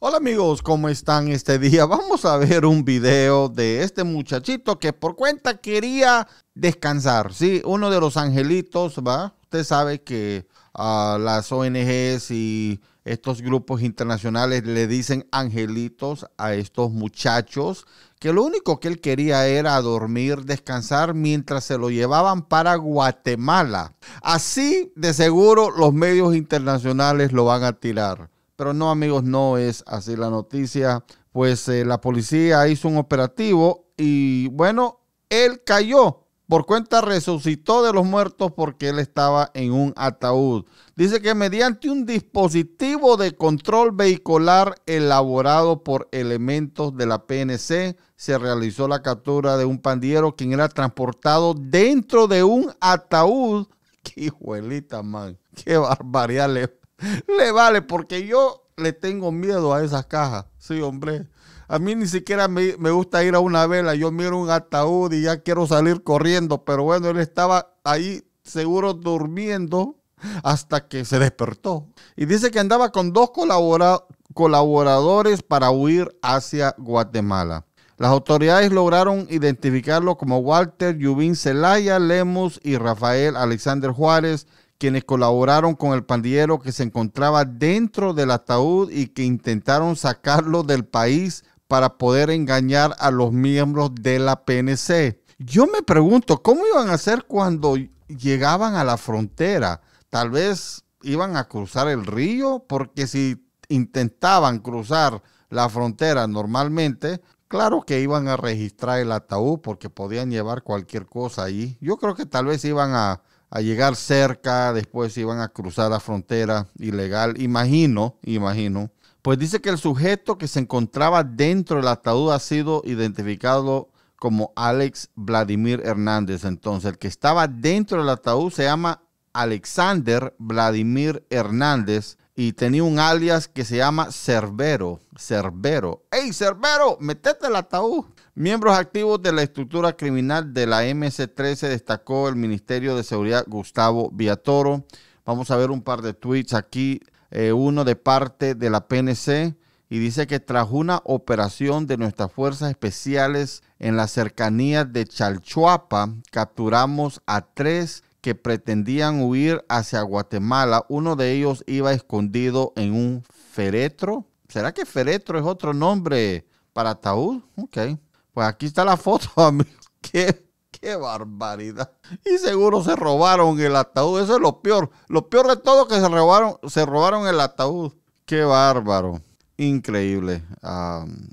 Hola amigos, ¿cómo están este día? Vamos a ver un video de este muchachito que por cuenta quería descansar, ¿sí? Uno de los angelitos, ¿va? Usted sabe que a las ONGs y estos grupos internacionales le dicen angelitos a estos muchachos, que lo único que él quería era dormir, descansar mientras se lo llevaban para Guatemala. Así de seguro los medios internacionales lo van a tirar. Pero no, amigos, no es así la noticia. Pues eh, la policía hizo un operativo y bueno, él cayó. Por cuenta resucitó de los muertos porque él estaba en un ataúd. Dice que mediante un dispositivo de control vehicular elaborado por elementos de la PNC, se realizó la captura de un pandillero quien era transportado dentro de un ataúd. ¡Qué hijuelita, man! ¡Qué barbaridad le, Le vale, porque yo le tengo miedo a esas cajas. Sí, hombre. A mí ni siquiera me, gusta ir a una vela. Yo miro un ataúd y ya quiero salir corriendo. Pero bueno, él estaba ahí seguro durmiendo hasta que se despertó. Y dice que andaba con dos colaboradores para huir hacia Guatemala. Las autoridades lograron identificarlo como Walter Yubín Celaya Lemus y Rafael Alexander Juárez, quienes colaboraron con el pandillero que se encontraba dentro del ataúd y que intentaron sacarlo del país para poder engañar a los miembros de la PNC. Yo me pregunto, ¿cómo iban a hacer cuando llegaban a la frontera? Tal vez iban a cruzar el río, porque si intentaban cruzar la frontera normalmente, claro que iban a registrar el ataúd porque podían llevar cualquier cosa ahí. Yo creo que tal vez iban a, a llegar cerca, después iban a cruzar la frontera ilegal, imagino, imagino. Pues dice que el sujeto que se encontraba dentro del ataúd ha sido identificado como Alex Vladimir Hernández. Entonces, el que estaba dentro del ataúd se llama Alexander Vladimir Hernández y tenía un alias que se llama Cerbero. Cerbero. ¡Ey, Cerbero! ¡Metete el ataúd! Miembros activos de la estructura criminal de la MC-13 destacó el Ministerio de Seguridad Gustavo Viatoro. Vamos a ver un par de tweets aquí. Eh, uno de parte de la PNC y dice que tras una operación de nuestras fuerzas especiales en las cercanías de Chalchuapa, capturamos a tres que pretendían huir hacia Guatemala. Uno de ellos iba escondido en un feretro. ¿Será que feretro es otro nombre para ataúd? Ok. Pues aquí está la foto, amigos. Qué, qué barbaridad. Y seguro se robaron el ataúd. Eso es lo peor. Lo peor de todo que se robaron, se robaron el ataúd. Qué bárbaro. Increíble.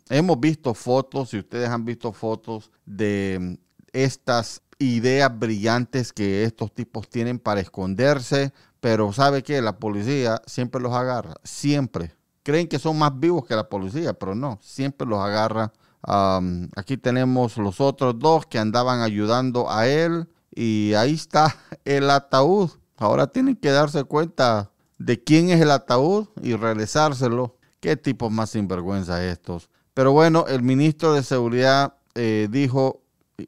hemos visto fotos, si ustedes han visto fotos de estas ideas brillantes que estos tipos tienen para esconderse, pero sabe que la policía siempre los agarra, siempre. Creen que son más vivos que la policía, pero no, siempre los agarra. aquí tenemos los otros dos que andaban ayudando a él y ahí está el ataúd. Ahora tienen que darse cuenta de quién es el ataúd y regresárselo. Qué tipos más sinvergüenza estos. Pero bueno, el ministro de Seguridad eh, dijo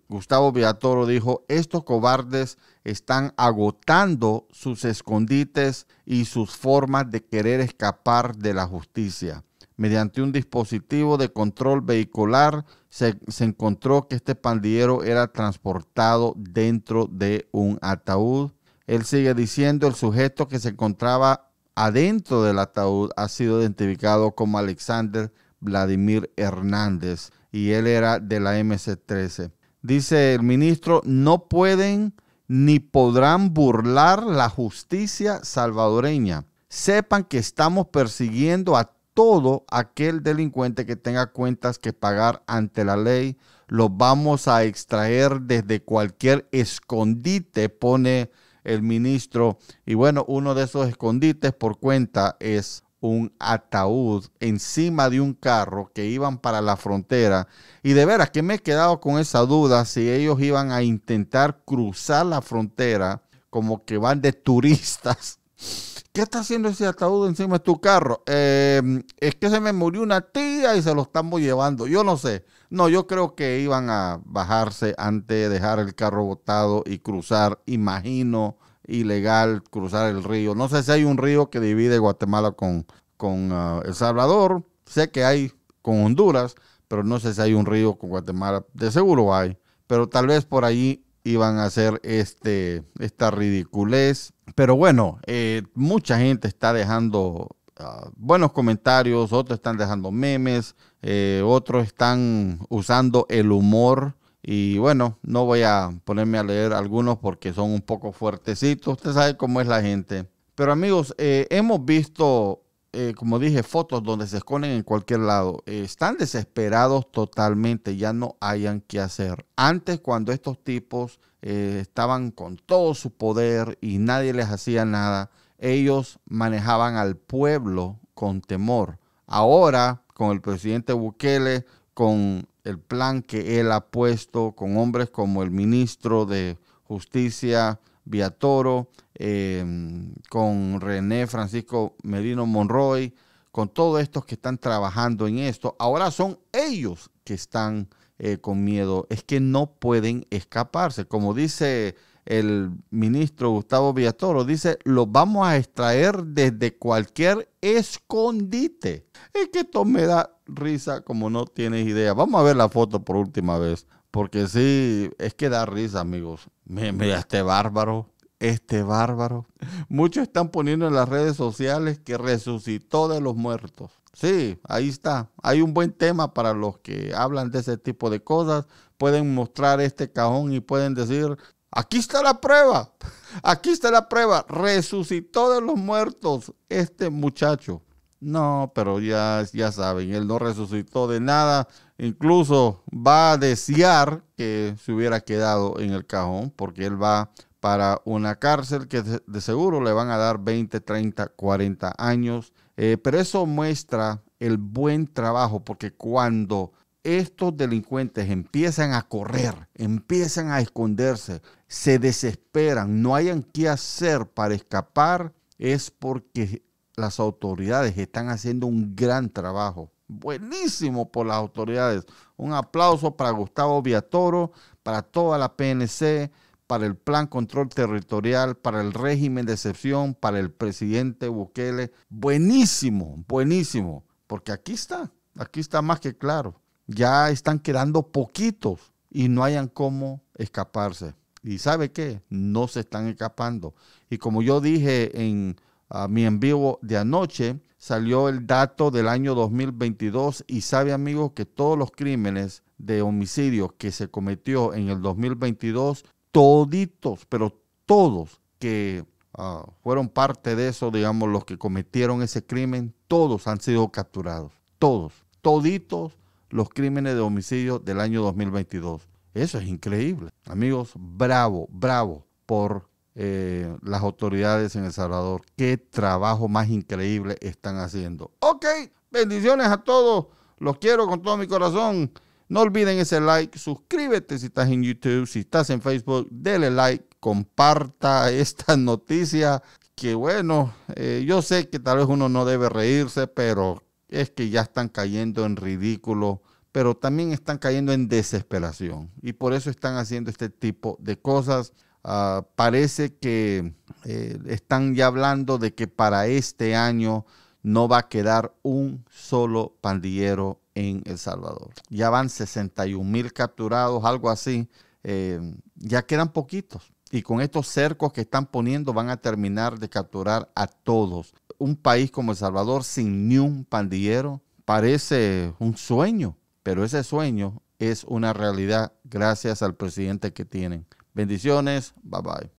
Gustavo Villatoro dijo, estos cobardes están agotando sus escondites y sus formas de querer escapar de la justicia. Mediante un dispositivo de control vehicular se, se encontró que este pandillero era transportado dentro de un ataúd. Él sigue diciendo, el sujeto que se encontraba adentro del ataúd ha sido identificado como Alexander Vladimir Hernández y él era de la MC-13 dice el ministro, no pueden ni podrán burlar la justicia salvadoreña. Sepan que estamos persiguiendo a todo aquel delincuente que tenga cuentas que pagar ante la ley. lo vamos a extraer desde cualquier escondite, pone el ministro. Y bueno, uno de esos escondites por cuenta es un ataúd encima de un carro que iban para la frontera. Y de veras que me he quedado con esa duda si ellos iban a intentar cruzar la frontera como que van de turistas. ¿Qué está haciendo ese ataúd encima de tu carro? Em, es que se me murió una tía y se lo estamos llevando. Yo no sé. No, yo creo que iban a bajarse antes de dejar el carro botado y cruzar, imagino, ilegal cruzar el río. No sé si hay un río que divide Guatemala con, con ah, El Salvador. Sé que hay con Honduras, pero no sé si hay un río con Guatemala. De seguro hay, pero tal vez por allí iban a hacer este, esta ridiculez. Pero bueno, eh, mucha gente está dejando ah, buenos comentarios, otros están dejando memes, eh, otros están usando el humor y bueno, no voy a ponerme a leer algunos porque son un poco fuertecitos. Usted sabe cómo es la gente. Pero amigos, eh, hemos visto, eh, como dije, fotos donde se esconden en cualquier lado. Eh, están desesperados totalmente, ya no hayan qué hacer. Antes, cuando estos tipos estaban con todo su poder y nadie les hacía nada, ellos manejaban al pueblo con temor. Ahora, con el presidente Bukele, con el plan que él ha puesto con hombres como el ministro de Justicia Viatoro, em, con René Francisco Merino Monroy, con todos estos que están trabajando en esto. Ahora son ellos que están eh, con miedo. Es que no pueden escaparse. Como dice el ministro Gustavo Villatoro, dice, lo vamos a extraer desde cualquier escondite. Es que esto me da risa como no tienes idea. Vamos a ver la foto por última vez, porque sí, es que da risa, amigos. Mira este bárbaro este bárbaro. Muchos están poniendo en las redes sociales que resucitó de los muertos. Sí, ahí está. Hay un buen tema para los que hablan de ese tipo de cosas. Pueden mostrar este cajón y pueden decir, Aquí está la prueba. Aquí está la prueba. Resucitó de los muertos este muchacho. No, pero ya, ya saben, él no resucitó de nada. Incluso va a desear que se hubiera quedado en el cajón porque él va para una cárcel que de seguro le van a dar 20, 30, 40 años. Eh, pero eso muestra el buen trabajo porque cuando estos delincuentes empiezan a correr, empiezan a esconderse, se desesperan, no hayan qué hacer para escapar, es porque las autoridades están haciendo un gran trabajo. Buenísimo por las autoridades. Un aplauso para Gustavo Toro, para toda la PNC, para el Plan Control Territorial, para el régimen de excepción, para el presidente Bukele. Buenísimo, buenísimo, porque aquí está, aquí está más que claro ya están quedando poquitos y no hayan cómo escaparse. ¿Y sabe qué? No se están escapando. Y como yo dije en ah, mi en vivo de anoche, salió el dato del año 2022 y sabe amigos que todos los crímenes de homicidio que se cometió en el 2022, toditos, pero todos que ah, fueron parte de eso, digamos, los que cometieron ese crimen, todos han sido capturados, todos, toditos los crímenes de homicidio del año 2022. Eso es increíble. Amigos, bravo, bravo por eh, las autoridades en El Salvador. Qué trabajo más increíble están haciendo. Ok, bendiciones a todos. Los quiero con todo mi corazón. No olviden ese like, suscríbete si estás en YouTube, si estás en Facebook, dele like, comparta esta noticia que bueno, eh, yo sé que tal vez uno no debe reírse, pero es que ya están cayendo en ridículo, pero también están cayendo en desesperación y por eso están haciendo este tipo de cosas. Ah, parece que eh, están ya hablando de que para este año no va a quedar un solo pandillero en El Salvador. Ya van 61 mil capturados, algo así. Eh, ya quedan poquitos. Y con estos cercos que están poniendo van a terminar de capturar a todos un país como El Salvador sin ni un pandillero parece un sueño, pero ese sueño es una realidad gracias al presidente que tienen. Bendiciones, bye bye.